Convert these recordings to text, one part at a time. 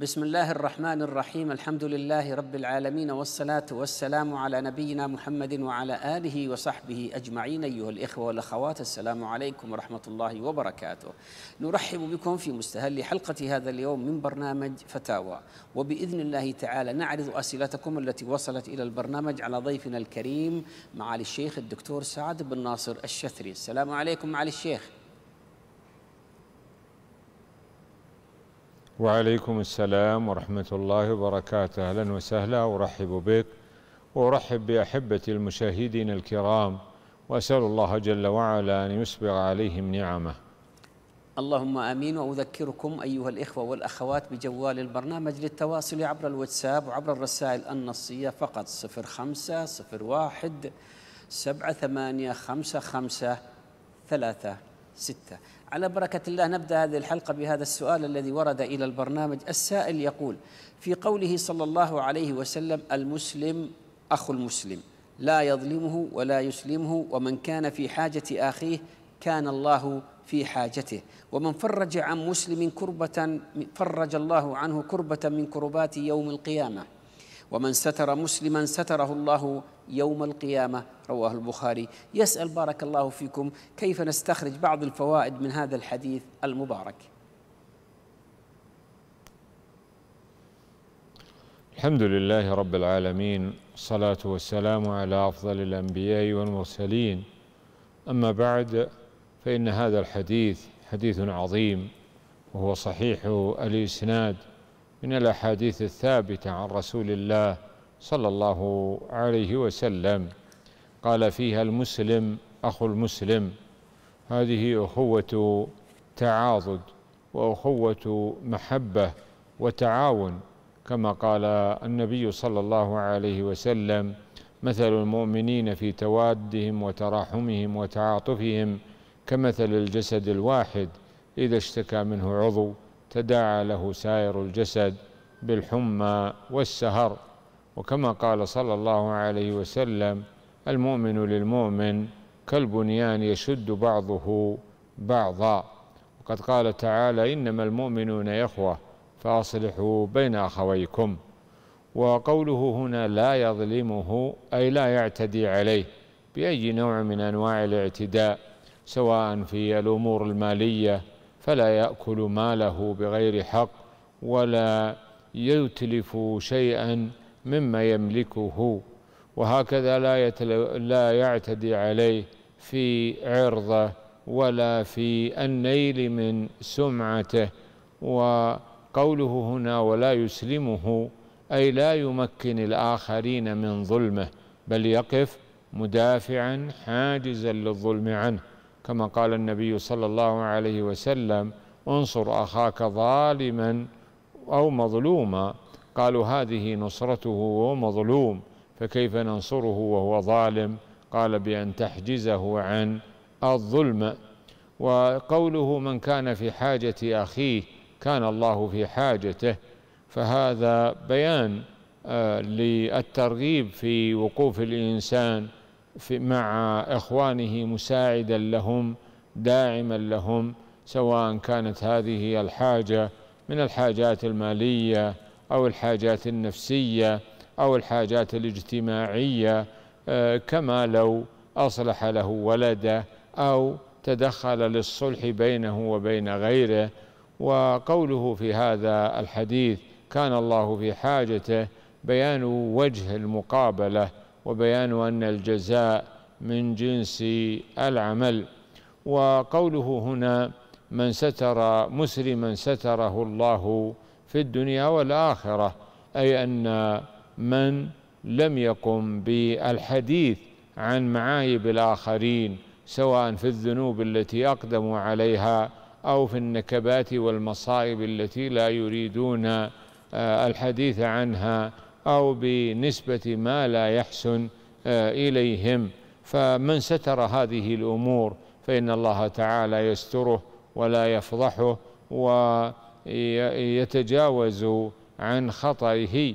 بسم الله الرحمن الرحيم الحمد لله رب العالمين والصلاة والسلام على نبينا محمد وعلى آله وصحبه أجمعين أيها الإخوة والأخوات السلام عليكم ورحمة الله وبركاته نرحب بكم في مستهل حلقة هذا اليوم من برنامج فتاوى وبإذن الله تعالى نعرض أسئلتكم التي وصلت إلى البرنامج على ضيفنا الكريم معالي الشيخ الدكتور سعد بن ناصر الشثري السلام عليكم معالي الشيخ وعليكم السلام ورحمة الله وبركاته أهلا وسهلا أرحب بك وأرحب بأحبة المشاهدين الكرام وأسأل الله جل وعلا أن يسبغ عليهم نعمه اللهم امين واذكركم ايها الاخوه والاخوات بجوال البرنامج للتواصل عبر الواتساب وعبر الرسائل النصيه فقط 05 01 7 8 5 5 3 6 على بركة الله نبدأ هذه الحلقة بهذا السؤال الذي ورد إلى البرنامج السائل يقول في قوله صلى الله عليه وسلم المسلم أخو المسلم لا يظلمه ولا يسلمه ومن كان في حاجة أخيه كان الله في حاجته ومن فرج عن مسلم كربة فرج الله عنه كربة من كربات يوم القيامة ومن ستر مسلما ستره الله يوم القيامة رواه البخاري يسأل بارك الله فيكم كيف نستخرج بعض الفوائد من هذا الحديث المبارك الحمد لله رب العالمين الصلاة والسلام على أفضل الأنبياء والمرسلين أما بعد فإن هذا الحديث حديث عظيم وهو صحيح الإسناد من الاحاديث الثابته عن رسول الله صلى الله عليه وسلم قال فيها المسلم اخو المسلم هذه اخوه تعاضد واخوه محبه وتعاون كما قال النبي صلى الله عليه وسلم مثل المؤمنين في توادهم وتراحمهم وتعاطفهم كمثل الجسد الواحد اذا اشتكى منه عضو تداعى له سائر الجسد بالحمى والسهر وكما قال صلى الله عليه وسلم المؤمن للمؤمن كالبنيان يشد بعضه بعضا وقد قال تعالى انما المؤمنون اخوه فاصلحوا بين اخويكم وقوله هنا لا يظلمه اي لا يعتدي عليه باي نوع من انواع الاعتداء سواء في الامور الماليه فلا يأكل ماله بغير حق ولا يتلف شيئا مما يملكه وهكذا لا, لا يعتدي عليه في عرضه ولا في النيل من سمعته وقوله هنا ولا يسلمه أي لا يمكن الآخرين من ظلمه بل يقف مدافعا حاجزا للظلم عنه كما قال النبي صلى الله عليه وسلم انصر اخاك ظالما او مظلوما قالوا هذه نصرته وهو مظلوم فكيف ننصره وهو ظالم قال بان تحجزه عن الظلم وقوله من كان في حاجه اخيه كان الله في حاجته فهذا بيان آه، للترغيب في وقوف الانسان في مع إخوانه مساعدا لهم داعما لهم سواء كانت هذه الحاجة من الحاجات المالية أو الحاجات النفسية أو الحاجات الاجتماعية آه، كما لو أصلح له ولده أو تدخل للصلح بينه وبين غيره وقوله في هذا الحديث كان الله في حاجته بيان وجه المقابله وبيان أن الجزاء من جنس العمل وقوله هنا من ستر مسلما ستره الله في الدنيا والآخرة أي أن من لم يقم بالحديث عن معايب الآخرين سواء في الذنوب التي أقدموا عليها أو في النكبات والمصائب التي لا يريدون آه، الحديث عنها أو بنسبة ما لا يحسن آه، إليهم فمن ستر هذه الأمور فإن الله تعالى يستره ولا يفضحه ويتجاوز عن خطئه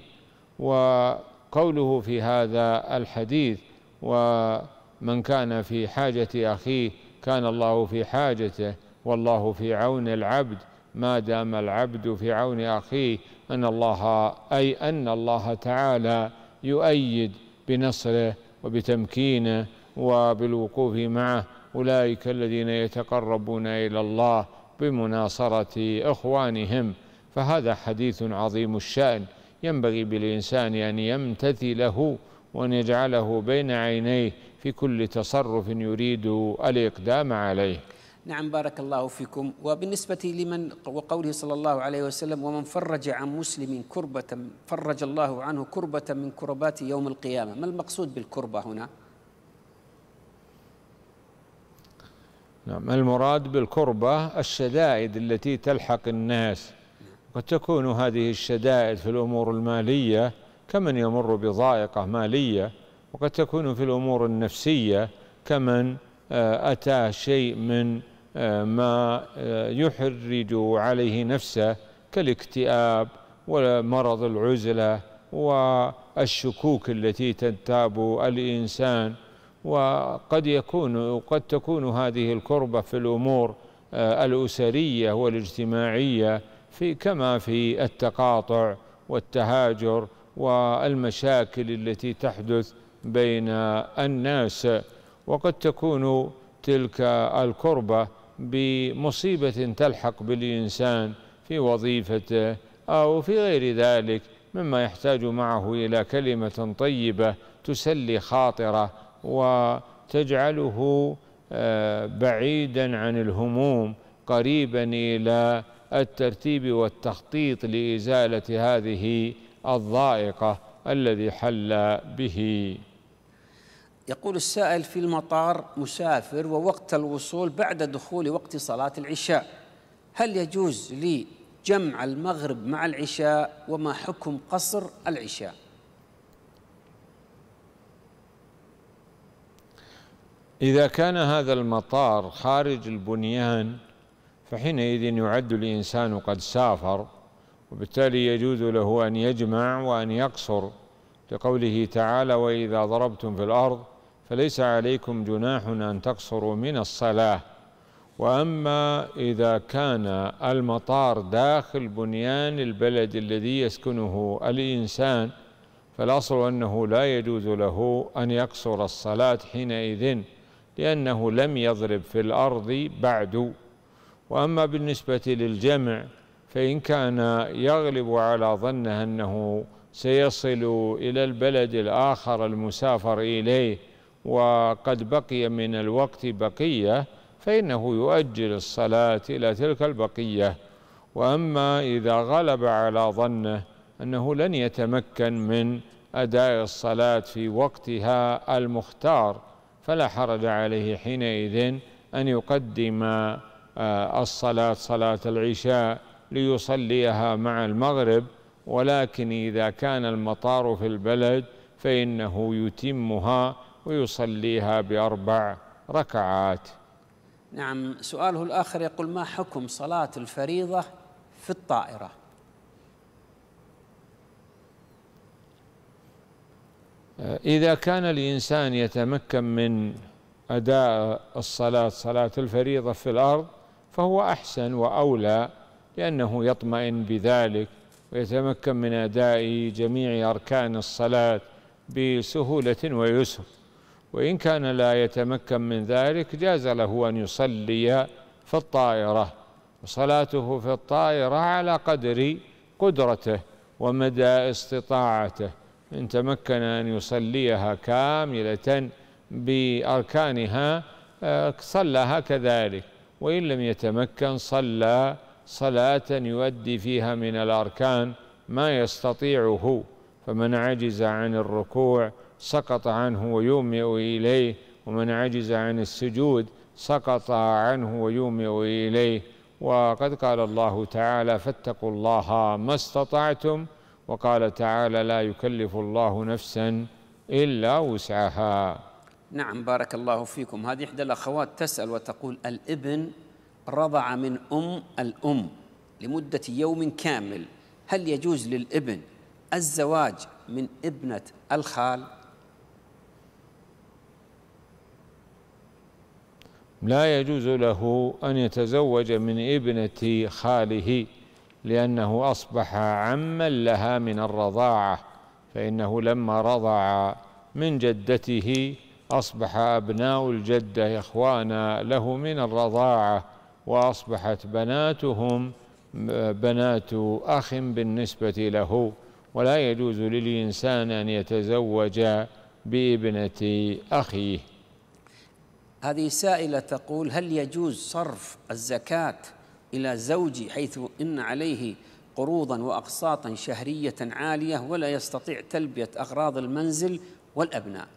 وقوله في هذا الحديث ومن كان في حاجة أخيه كان الله في حاجته والله في عون العبد ما دام العبد في عون أخيه أن الله أي أن الله تعالى يؤيد بنصره وبتمكينه وبالوقوف معه أولئك الذين يتقربون إلى الله بمناصرة إخوانهم فهذا حديث عظيم الشأن ينبغي بالإنسان أن يمتثله وأن يجعله بين عينيه في كل تصرف يريد الإقدام عليه نعم بارك الله فيكم وبالنسبة لمن وقوله صلى الله عليه وسلم ومن فرج عن مسلم كربة فرج الله عنه كربة من كربات يوم القيامة ما المقصود بالكربة هنا؟ نعم المراد بالكربة الشدائد التي تلحق الناس قد تكون هذه الشدائد في الأمور المالية كمن يمر بضائقة مالية وقد تكون في الأمور النفسية كمن آه، أتى شيء من ما آه، يحرج عليه نفسه كالاكتئاب ومرض العزلة والشكوك التي تنتاب الإنسان وقد يكون قد تكون هذه الكربة في الأمور آه، الأسرية والاجتماعية في كما في التقاطع والتهاجر والمشاكل التي تحدث بين الناس وقد تكون تلك الكربة بمصيبة تلحق بالإنسان في وظيفته أو في غير ذلك مما يحتاج معه إلى كلمة طيبة تسلي خاطره وتجعله آه، بعيدا عن الهموم قريبا إلى الترتيب والتخطيط لإزالة هذه الضائقة الذي حل به يقول السائل في المطار مسافر ووقت الوصول بعد دخول وقت صلاة العشاء هل يجوز لي جمع المغرب مع العشاء وما حكم قصر العشاء إذا كان هذا المطار خارج البنيان فحينئذ يعد الإنسان قد سافر وبالتالي يجوز له أن يجمع وأن يقصر لقوله تعالى وإذا ضربتم في الأرض فليس عليكم جناح أن تقصروا من الصلاة وأما إذا كان المطار داخل بنيان البلد الذي يسكنه الإنسان فالأصل أنه لا يجوز له أن يقصر الصلاة حينئذ لأنه لم يضرب في الأرض بعد وأما بالنسبة للجمع فإن كان يغلب على ظنه أنه سيصل إلى البلد الآخر المسافر إليه وقد بقي من الوقت بقية فإنه يؤجل الصلاة إلى تلك البقية وأما إذا غلب على ظنه أنه لن يتمكن من أداء الصلاة في وقتها المختار فلا حرج عليه حينئذ أن يقدم آه، الصلاة صلاة العشاء ليصليها مع المغرب ولكن إذا كان المطار في البلد فإنه يتمها ويصليها بأربع ركعات نعم سؤاله الآخر يقول ما حكم صلاة الفريضة في الطائرة آه، إذا كان الإنسان يتمكن من أداء الصلاة صلاة الفريضة في الأرض فهو أحسن وأولى لأنه يطمئن بذلك ويتمكن من أداء جميع أركان الصلاة بسهولة ويسر وإن كان لا يتمكن من ذلك جاز له أن يصلي في الطائرة وصلاته في الطائرة على قدر قدرته ومدى استطاعته إن تمكن أن يصليها كاملة بأركانها آه، صلىها كذلك وإن لم يتمكن صلى صلاة يؤدي فيها من الأركان ما يستطيعه فمن عجز عن الركوع سقط عنه ويومئ إليه ومن عجز عن السجود سقط عنه ويومئ إليه وقد قال الله تعالى فاتقوا الله ما استطعتم وقال تعالى لا يكلف الله نفسا إلا وسعها نعم بارك الله فيكم هذه إحدى الأخوات تسأل وتقول الابن رضع من أم الأم لمدة يوم كامل هل يجوز للابن الزواج من ابنة الخال لا يجوز له أن يتزوج من ابنة خاله لأنه أصبح عما لها من الرضاعة فإنه لما رضع من جدته أصبح أبناء الجدة إخوانا له من الرضاعة وأصبحت بناتهم بنات أخ بالنسبة له ولا يجوز للإنسان أن يتزوج بابنة أخيه هذه سائلة تقول هل يجوز صرف الزكاة إلى زوجي حيث إن عليه قروضا وأقساطا شهرية عالية ولا يستطيع تلبية أغراض المنزل والأبناء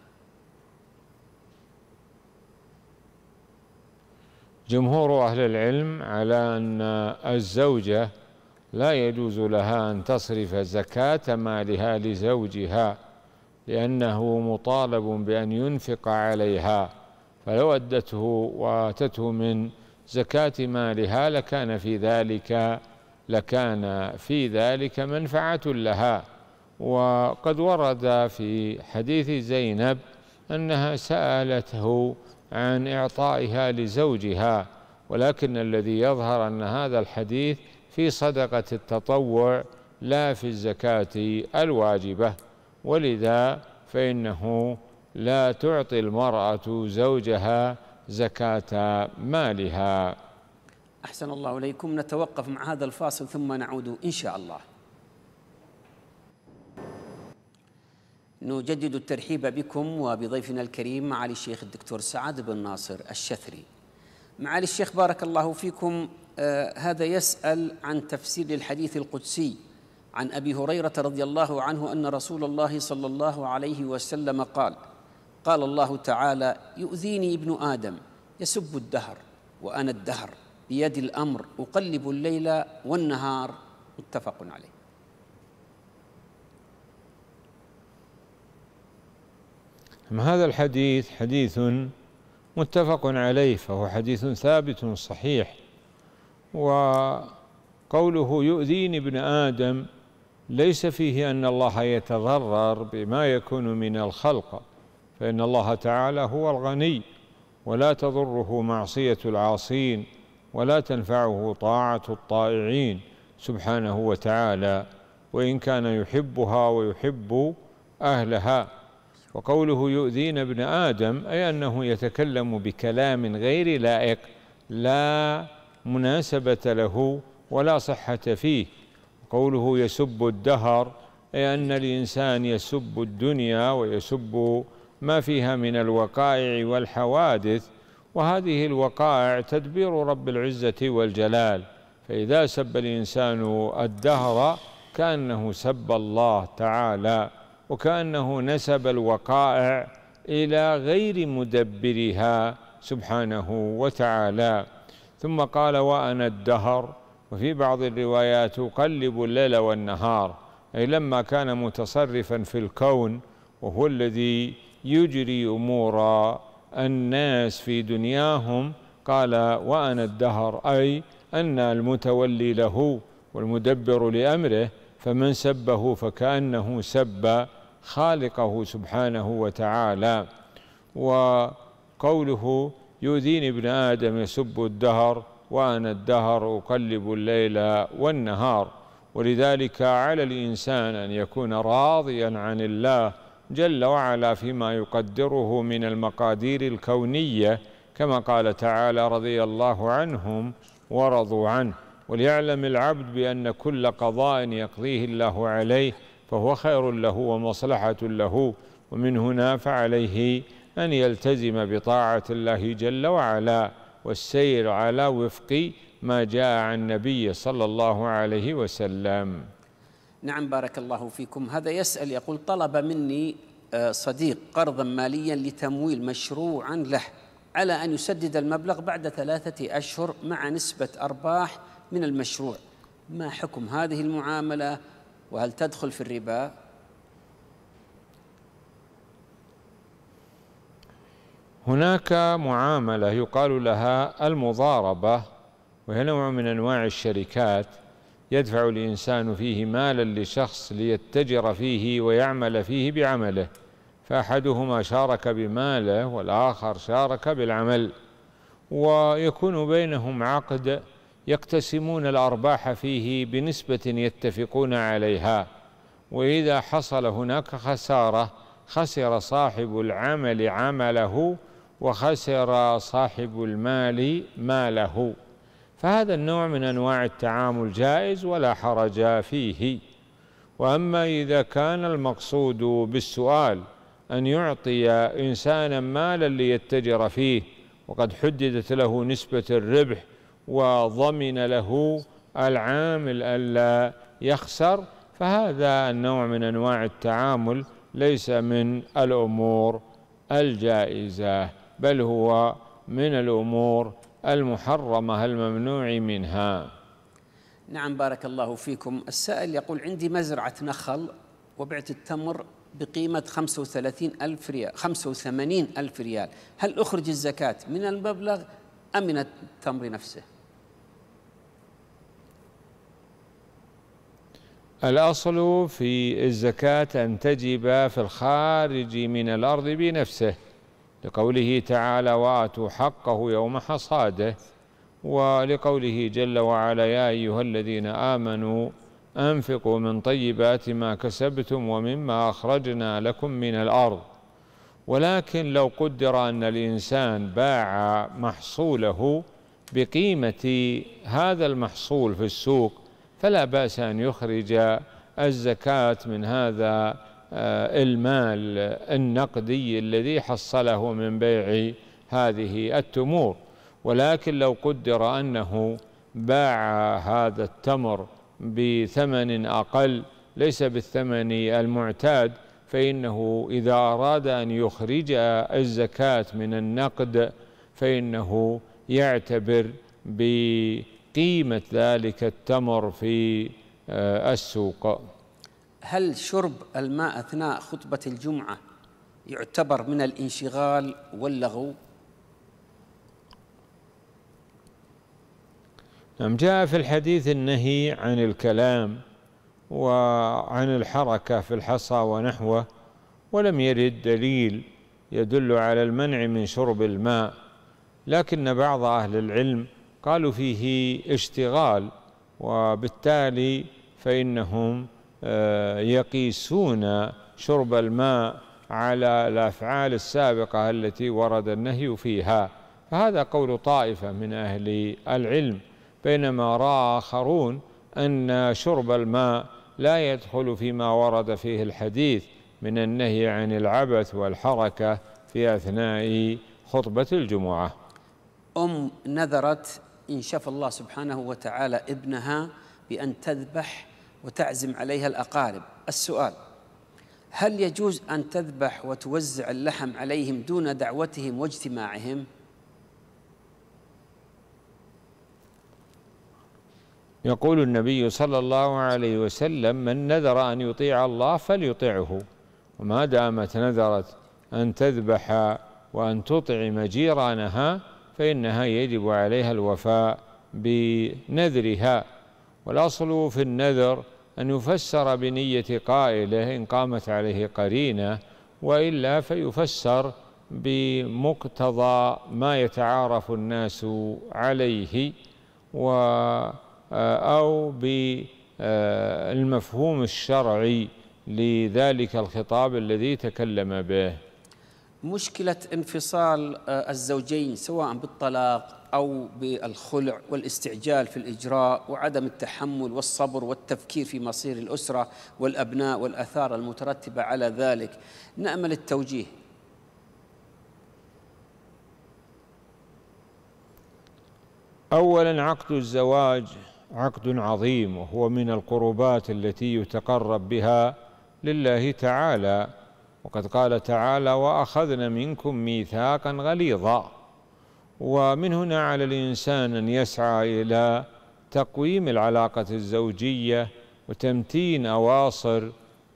جمهور أهل العلم على أن الزوجة لا يجوز لها أن تصرف زكاة مالها لزوجها لأنه مطالب بأن ينفق عليها فلو أدته وآتته من زكاة مالها لكان في ذلك لكان في ذلك منفعة لها وقد ورد في حديث زينب أنها سألته عن إعطائها لزوجها ولكن الذي يظهر أن هذا الحديث في صدقة التطوع لا في الزكاة الواجبة ولذا فإنه لا تعطي المرأة زوجها زكاة مالها أحسن الله إليكم نتوقف مع هذا الفاصل ثم نعود إن شاء الله نجدد الترحيب بكم وبضيفنا الكريم معالي الشيخ الدكتور سعد بن ناصر الشثري معالي الشيخ بارك الله فيكم آه هذا يسأل عن تفسير للحديث القدسي عن أبي هريرة رضي الله عنه أن رسول الله صلى الله عليه وسلم قال قال الله تعالى يؤذيني ابن ادم يسب الدهر وانا الدهر بيد الامر اقلب الليل والنهار متفق عليه هذا الحديث حديث متفق عليه فهو حديث ثابت صحيح وقوله يؤذيني ابن ادم ليس فيه ان الله يتضرر بما يكون من الخلق فإن الله تعالى هو الغني ولا تضره معصية العاصين ولا تنفعه طاعة الطائعين سبحانه وتعالى وإن كان يحبها ويحب أهلها وقوله يؤذين ابن آدم أي أنه يتكلم بكلام غير لائق لا مناسبة له ولا صحة فيه وقوله يسب الدهر أي أن الإنسان يسب الدنيا ويسب ما فيها من الوقائع والحوادث وهذه الوقائع تدبير رب العزة والجلال فإذا سب الإنسان الدهر كأنه سب الله تعالى وكأنه نسب الوقائع إلى غير مدبرها سبحانه وتعالى ثم قال وأنا الدهر وفي بعض الروايات أقلب الليل والنهار أي لما كان متصرفا في الكون وهو الذي يجري أمور الناس في دنياهم قال وأنا الدهر أي أن المتولي له والمدبر لأمره فمن سبه فكأنه سب خالقه سبحانه وتعالى وقوله يؤذيني ابن آدم يسب الدهر وأنا الدهر أقلب الليل والنهار ولذلك على الإنسان أن يكون راضيا عن الله جل وعلا فيما يقدره من المقادير الكونيه كما قال تعالى رضي الله عنهم ورضوا عنه وليعلم العبد بان كل قضاء يقضيه الله عليه فهو خير له ومصلحه له ومن هنا فعليه ان يلتزم بطاعه الله جل وعلا والسير على وفق ما جاء عن النبي صلى الله عليه وسلم نعم بارك الله فيكم هذا يسأل يقول طلب مني آه، صديق قرضا ماليا لتمويل مشروعا له على أن يسدد المبلغ بعد ثلاثة أشهر مع نسبة أرباح من المشروع ما حكم هذه المعاملة وهل تدخل في الربا؟ هناك معاملة يقال لها المضاربة وهي نوع من أنواع الشركات يدفع الإنسان فيه مالا لشخص ليتجر فيه ويعمل فيه بعمله فأحدهما شارك بماله والآخر شارك بالعمل ويكون بينهم عقد يقتسمون الأرباح فيه بنسبة يتفقون عليها وإذا حصل هناك خسارة خسر صاحب العمل عمله وخسر صاحب المال ماله فهذا النوع من أنواع التعامل جائز ولا حرج فيه وأما إذا كان المقصود بالسؤال أن يعطي إنسانا مالا ليتجر فيه وقد حددت له نسبة الربح وضمن له العامل ألا يخسر فهذا النوع من أنواع التعامل ليس من الأمور الجائزة بل هو من الأمور المحرمة الممنوع منها نعم بارك الله فيكم السائل يقول عندي مزرعة نخل وبعت التمر بقيمة 35 ألف ريال 85 ألف ريال هل أخرج الزكاة من المبلغ أم من التمر نفسه الأصل في الزكاة أن تجب في الخارج من الأرض بنفسه لقوله تعالى واتوا حقه يوم حصاده ولقوله جل وعلا يا ايها الذين امنوا انفقوا من طيبات ما كسبتم ومما اخرجنا لكم من الارض ولكن لو قدر ان الانسان باع محصوله بقيمه هذا المحصول في السوق فلا باس ان يخرج الزكاه من هذا آه، المال النقدي الذي حصله من بيع هذه التمور ولكن لو قدر أنه باع هذا التمر بثمن أقل ليس بالثمن المعتاد فإنه إذا أراد أن يخرج الزكاة من النقد فإنه يعتبر بقيمة ذلك التمر في آه، السوق هل شرب الماء أثناء خطبة الجمعة يعتبر من الانشغال واللغو نعم جاء في الحديث النهي عن الكلام وعن الحركة في الحصى ونحوه ولم يرد دليل يدل على المنع من شرب الماء لكن بعض أهل العلم قالوا فيه اشتغال وبالتالي فإنهم آه، يقيسون شرب الماء على الافعال السابقه التي ورد النهي فيها فهذا قول طائفه من اهل العلم بينما راى اخرون ان شرب الماء لا يدخل فيما ورد فيه الحديث من النهي عن العبث والحركه في اثناء خطبه الجمعه. ام نذرت ان شاء الله سبحانه وتعالى ابنها بان تذبح وتعزم عليها الأقارب السؤال هل يجوز أن تذبح وتوزع اللحم عليهم دون دعوتهم واجتماعهم؟ يقول النبي صلى الله عليه وسلم من نذر أن يطيع الله فليطعه وما دامت نذرت أن تذبح وأن تطعم جيرانها فإنها يجب عليها الوفاء بنذرها والأصل في النذر أن يفسر بنية قائله إن قامت عليه قرينة وإلا فيفسر بمقتضى ما يتعارف الناس عليه و آه، أو بالمفهوم آه، الشرعي لذلك الخطاب الذي تكلم به مشكلة انفصال آه، الزوجين سواء بالطلاق أو بالخلع والاستعجال في الإجراء وعدم التحمل والصبر والتفكير في مصير الأسرة والأبناء والأثار المترتبة على ذلك نأمل التوجيه أولا عقد الزواج عقد عظيم وهو من القربات التي يتقرب بها لله تعالى وقد قال تعالى وأخذنا منكم ميثاقا غليظا ومن هنا على الإنسان أن يسعى إلى تقويم العلاقة الزوجية وتمتين أواصر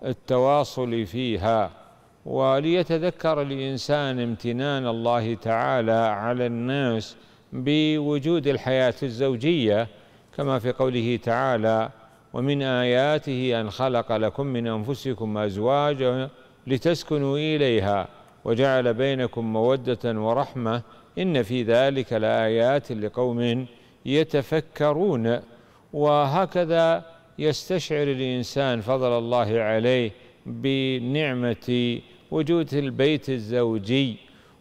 التواصل فيها وليتذكر الإنسان امتنان الله تعالى على الناس بوجود الحياة الزوجية كما في قوله تعالى ومن آياته أن خلق لكم من أنفسكم أزواجا لتسكنوا إليها وجعل بينكم مودة ورحمة إن في ذلك لآيات لقوم يتفكرون وهكذا يستشعر الإنسان فضل الله عليه بنعمة وجود البيت الزوجي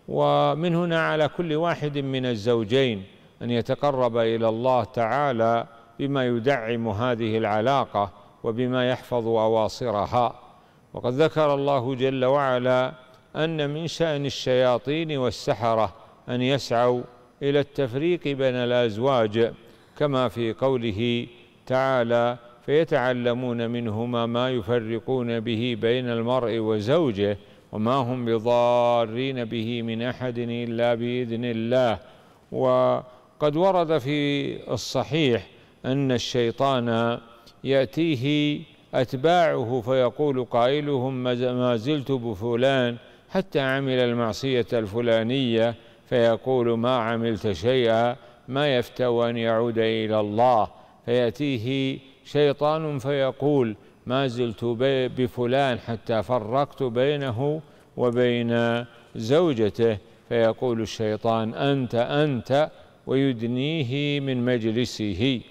ومن هنا على كل واحد من الزوجين أن يتقرب إلى الله تعالى بما يدعم هذه العلاقة وبما يحفظ أواصرها وقد ذكر الله جل وعلا أن من شأن الشياطين والسحرة أن يسعوا إلى التفريق بين الأزواج كما في قوله تعالى فيتعلمون منهما ما يفرقون به بين المرء وزوجه وما هم بضارين به من أحد إلا بإذن الله وقد ورد في الصحيح أن الشيطان يأتيه أتباعه فيقول قائلهم ما زلت بفلان حتى عمل المعصية الفلانية فيقول ما عملت شيئا ما يفتو أن يعود إلى الله فيأتيه شيطان فيقول ما زلت بفلان حتى فرقت بينه وبين زوجته فيقول الشيطان أنت أنت ويدنيه من مجلسه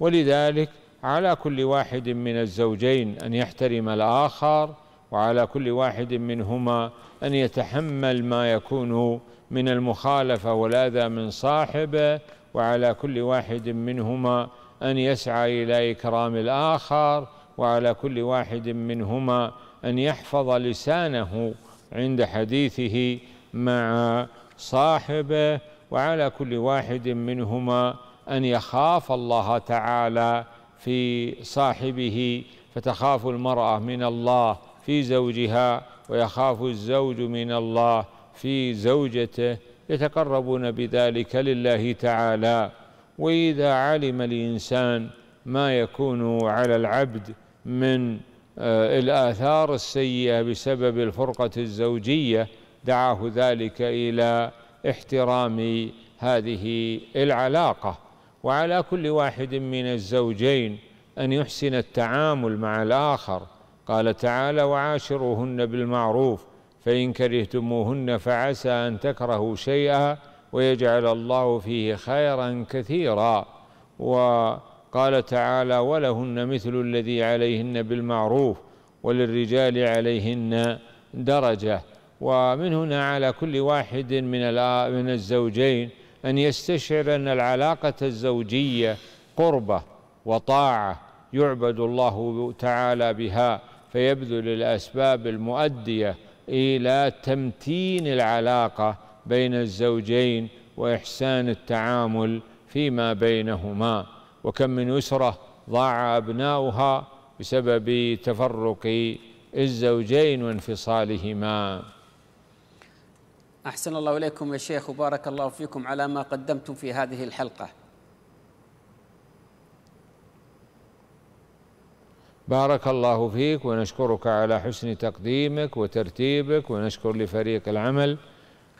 ولذلك على كل واحد من الزوجين أن يحترم الآخر وعلى كل واحد منهما أن يتحمل ما يكون من المخالفة والأذى من صاحبه وعلى كل واحد منهما أن يسعى إلى إكرام الآخر وعلى كل واحد منهما أن يحفظ لسانه عند حديثه مع صاحبه وعلى كل واحد منهما أن يخاف الله تعالى في صاحبه فتخاف المرأة من الله في زوجها ويخاف الزوج من الله في زوجته يتقربون بذلك لله تعالى واذا علم الانسان ما يكون على العبد من آه، الآثار السيئة بسبب الفرقة الزوجية دعاه ذلك إلى احترام هذه العلاقة وعلى كل واحد من الزوجين أن يحسن التعامل مع الآخر قال تعالى وعاشروهن بالمعروف فإن كرهتموهن فعسى أن تكرهوا شيئا ويجعل الله فيه خيرا كثيرا وقال تعالى ولهن مثل الذي عليهن بالمعروف وللرجال عليهن درجة ومن هنا على كل واحد من من الزوجين أن يستشعر أن العلاقة الزوجية قربة وطاعة يعبد الله تعالى بها فيبذل الأسباب المؤدية إلى تمتين العلاقة بين الزوجين وإحسان التعامل فيما بينهما وكم من أسرة ضاع أبناؤها بسبب تفرق الزوجين وانفصالهما أحسن الله إليكم يا شيخ وبارك الله فيكم على ما قدمتم في هذه الحلقة بارك الله فيك ونشكرك على حسن تقديمك وترتيبك ونشكر لفريق العمل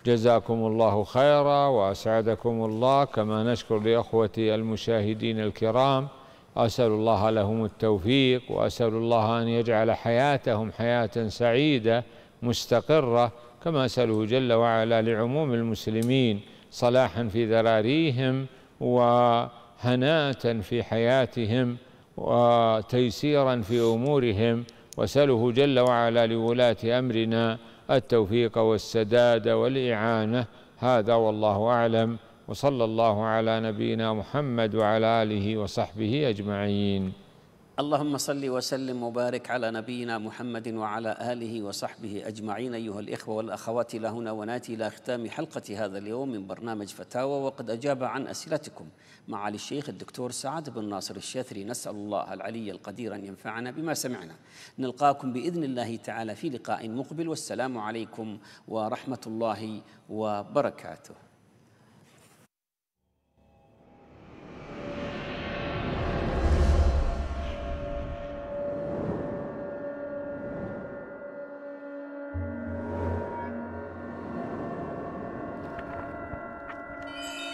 جزاكم الله خيرا وأسعدكم الله كما نشكر لأخوتي المشاهدين الكرام أسأل الله لهم التوفيق وأسأل الله أن يجعل حياتهم حياة سعيدة مستقرة كما أسأله جل وعلا لعموم المسلمين صلاحا في ذراريهم وهناة في حياتهم وتيسيرا في امورهم وسأله جل وعلا لولاه امرنا التوفيق والسداد والاعانه هذا والله اعلم وصلى الله على نبينا محمد وعلى اله وصحبه اجمعين اللهم صل وسلم وبارك على نبينا محمد وعلى اله وصحبه اجمعين ايها الاخوه والاخوات الى هنا وناتي الى ختام حلقه هذا اليوم من برنامج فتاوى وقد اجاب عن اسئلتكم معالي الشيخ الدكتور سعد بن ناصر الشاثري نسال الله العلي القدير ان ينفعنا بما سمعنا نلقاكم باذن الله تعالى في لقاء مقبل والسلام عليكم ورحمه الله وبركاته